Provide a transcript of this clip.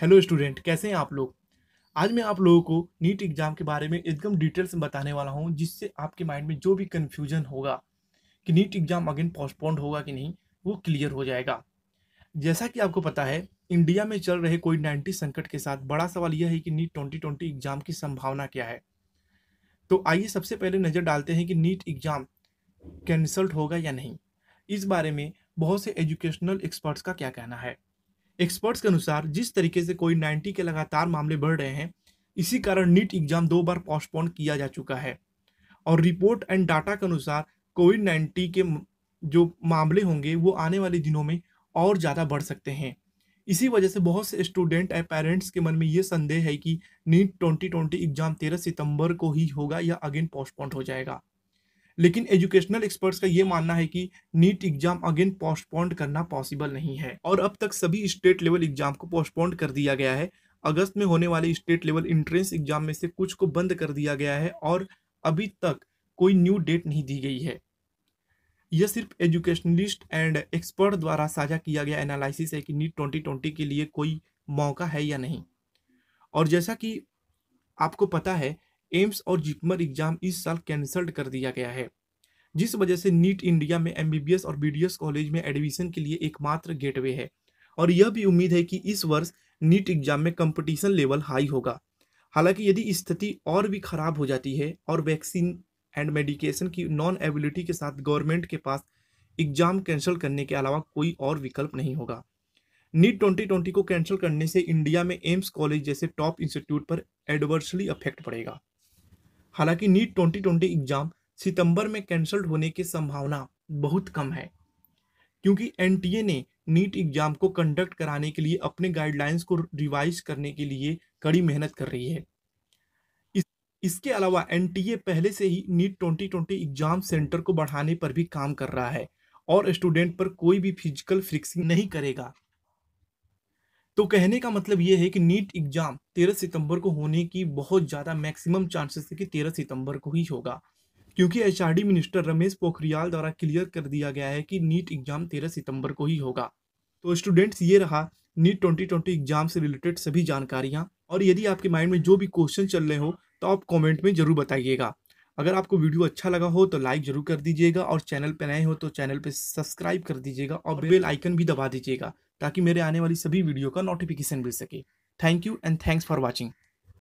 hello student कैसे हैं आप लोग आज मैं आप लोगों को नीट एग्ज़ाम के बारे में एकदम डिटेल्स में बताने वाला हूं जिससे आपके माइंड में जो भी कन्फ्यूजन होगा कि नीट एग्ज़ाम अगेन पोस्टपोन्ड होगा कि नहीं वो क्लियर हो जाएगा जैसा कि आपको पता है इंडिया में चल रहे कोविड नाइन्टीन संकट के साथ बड़ा सवाल यह है कि नीट ट्वेंटी ट्वेंटी एग्ज़ाम की संभावना क्या है तो आइए सबसे पहले नज़र डालते हैं कि नीट एग्ज़ाम कैंसल्ड होगा या नहीं इस बारे में बहुत से एजुकेशनल एक्सपर्ट्स का क्या कहना है एक्सपर्ट्स के अनुसार जिस तरीके से कोविड नाइन्टीन के लगातार मामले बढ़ रहे हैं इसी कारण नीट एग्जाम दो बार पोस्टपोन किया जा चुका है और रिपोर्ट एंड डाटा के अनुसार कोविड नाइन्टीन के जो मामले होंगे वो आने वाले दिनों में और ज़्यादा बढ़ सकते हैं इसी वजह से बहुत से स्टूडेंट एंड पेरेंट्स के मन में ये संदेह है कि नीट 2020 एग्ज़ाम 13 सितंबर को ही होगा या अगेन पोस्टपोन हो जाएगा लेकिन एजुकेशनल एक्सपर्ट्स का ये मानना है कि नीट एग्जाम अगेन पोस्टपोन्ड करना पॉसिबल नहीं है और अब तक सभी स्टेट लेवल एग्जाम को पोस्टपोन्ड कर दिया गया है अगस्त में होने वाले स्टेट लेवल इंट्रेंस एग्जाम में से कुछ को बंद कर दिया गया है और अभी तक कोई न्यू डेट नहीं दी गई है यह सिर्फ एजुकेशनलिस्ट एंड एक्सपर्ट द्वारा साझा किया गया एनालिसिस है कि नीट ट्वेंटी ट्वेंटी के लिए कोई मौका है या नहीं और जैसा कि आपको पता है एम्स और जिपमर एग्जाम इस साल कैंसल्ड कर दिया गया है जिस वजह से नीट इंडिया में एम और बी कॉलेज में एडमिशन के लिए एकमात्र गेटवे है और यह भी उम्मीद है कि इस वर्ष नीट एग्जाम में कंपटीशन लेवल हाई होगा हालांकि यदि स्थिति और भी खराब हो जाती है और वैक्सीन एंड मेडिकेशन की नॉन एबिलिटी के साथ गवर्नमेंट के पास एग्जाम कैंसिल करने के अलावा कोई और विकल्प नहीं होगा नीट 2020 को कैंसिल करने से इंडिया में एम्स कॉलेज जैसे टॉप इंस्टीट्यूट पर एडवर्सली अफेक्ट पड़ेगा हालांकि नीट 2020 एग्जाम सितंबर में कैंसल्ड होने की संभावना बहुत कम है क्योंकि एनटीए ने नीट एग्जाम को कंडक्ट कराने के लिए अपने गाइडलाइंस को रिवाइज करने के लिए कड़ी मेहनत कर रही है इस, इसके अलावा एनटीए पहले से ही नीट ट्वेंटी एग्जाम सेंटर को बढ़ाने पर भी काम कर रहा है और स्टूडेंट पर कोई भी फिजिकल फिक्सिंग नहीं करेगा तो कहने का मतलब यह है कि नीट एग्जाम 13 सितंबर को होने की बहुत ज़्यादा मैक्सिमम चांसेस है कि 13 सितंबर को ही होगा क्योंकि एच मिनिस्टर रमेश पोखरियाल द्वारा क्लियर कर दिया गया है कि नीट एग्जाम तेरह सितंबर को ही होगा तो स्टूडेंट्स ये रहा नीट 2020 एग्जाम से रिलेटेड सभी जानकारियाँ और यदि आपके माइंड में जो भी क्वेश्चन चल रहे हो तो आप कॉमेंट में ज़रूर बताइएगा अगर आपको वीडियो अच्छा लगा हो तो लाइक जरूर कर दीजिएगा और चैनल पर नए हो तो चैनल पर सब्सक्राइब कर दीजिएगा और बेल आइकन भी दबा दीजिएगा ताकि मेरे आने वाली सभी वीडियो का नोटिफिकेशन मिल सके thank you and thanks for watching